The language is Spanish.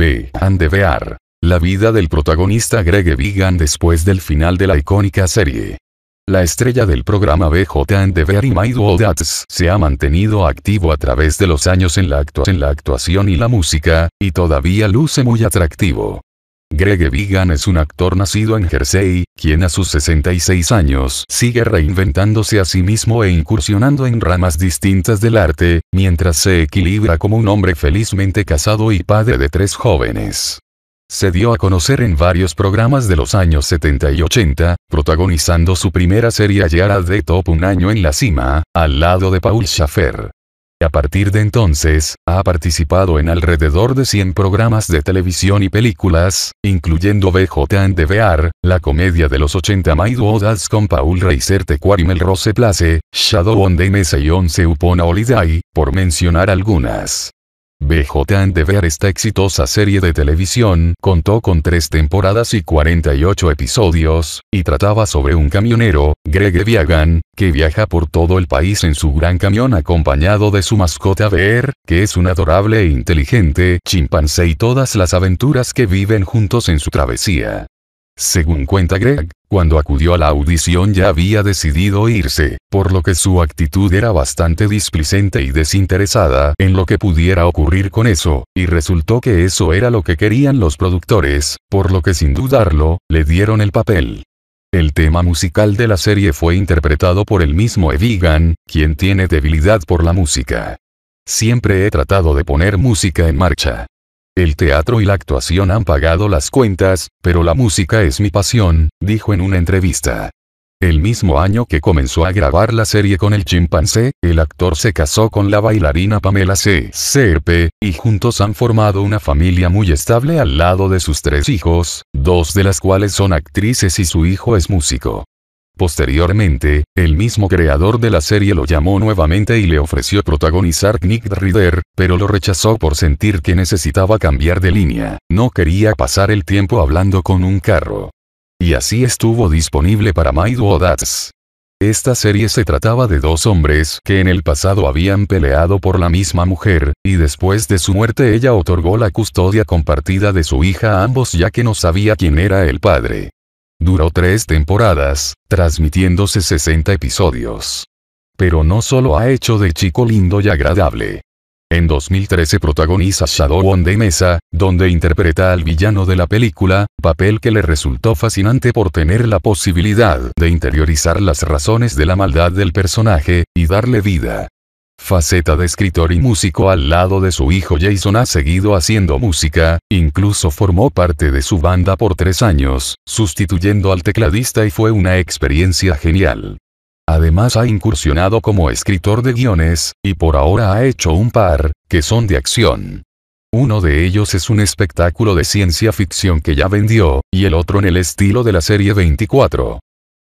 B. and La vida del protagonista Greg Vigan después del final de la icónica serie. La estrella del programa BJ and y My Dats se ha mantenido activo a través de los años en la actuación y la música, y todavía luce muy atractivo. Greg Vigan es un actor nacido en Jersey, quien a sus 66 años sigue reinventándose a sí mismo e incursionando en ramas distintas del arte, mientras se equilibra como un hombre felizmente casado y padre de tres jóvenes. Se dio a conocer en varios programas de los años 70 y 80, protagonizando su primera serie Yara The Top Un año en la cima, al lado de Paul Schaffer. A partir de entonces, ha participado en alrededor de 100 programas de televisión y películas, incluyendo BJ la comedia de los 80 My Duodas con Paul Reiser Tequarimel Rose Place, Shadow on the Mesa y Once Upon a Holiday, por mencionar algunas. BJ de ver esta exitosa serie de televisión, contó con tres temporadas y 48 episodios, y trataba sobre un camionero, Greg Viagan, que viaja por todo el país en su gran camión acompañado de su mascota Bear, que es un adorable e inteligente chimpancé y todas las aventuras que viven juntos en su travesía. Según cuenta Greg, cuando acudió a la audición ya había decidido irse, por lo que su actitud era bastante displicente y desinteresada en lo que pudiera ocurrir con eso, y resultó que eso era lo que querían los productores, por lo que sin dudarlo, le dieron el papel. El tema musical de la serie fue interpretado por el mismo Evigan, quien tiene debilidad por la música. Siempre he tratado de poner música en marcha. El teatro y la actuación han pagado las cuentas, pero la música es mi pasión, dijo en una entrevista. El mismo año que comenzó a grabar la serie con el chimpancé, el actor se casó con la bailarina Pamela C. Serpe, y juntos han formado una familia muy estable al lado de sus tres hijos, dos de las cuales son actrices y su hijo es músico. Posteriormente, el mismo creador de la serie lo llamó nuevamente y le ofreció protagonizar Nick Rider*, pero lo rechazó por sentir que necesitaba cambiar de línea, no quería pasar el tiempo hablando con un carro. Y así estuvo disponible para Maido Odats. Esta serie se trataba de dos hombres que en el pasado habían peleado por la misma mujer, y después de su muerte ella otorgó la custodia compartida de su hija a ambos ya que no sabía quién era el padre. Duró tres temporadas, transmitiéndose 60 episodios. Pero no solo ha hecho de chico lindo y agradable. En 2013 protagoniza Shadow on the Mesa, donde interpreta al villano de la película, papel que le resultó fascinante por tener la posibilidad de interiorizar las razones de la maldad del personaje, y darle vida faceta de escritor y músico al lado de su hijo Jason ha seguido haciendo música, incluso formó parte de su banda por tres años, sustituyendo al tecladista y fue una experiencia genial. Además ha incursionado como escritor de guiones, y por ahora ha hecho un par, que son de acción. Uno de ellos es un espectáculo de ciencia ficción que ya vendió, y el otro en el estilo de la serie 24.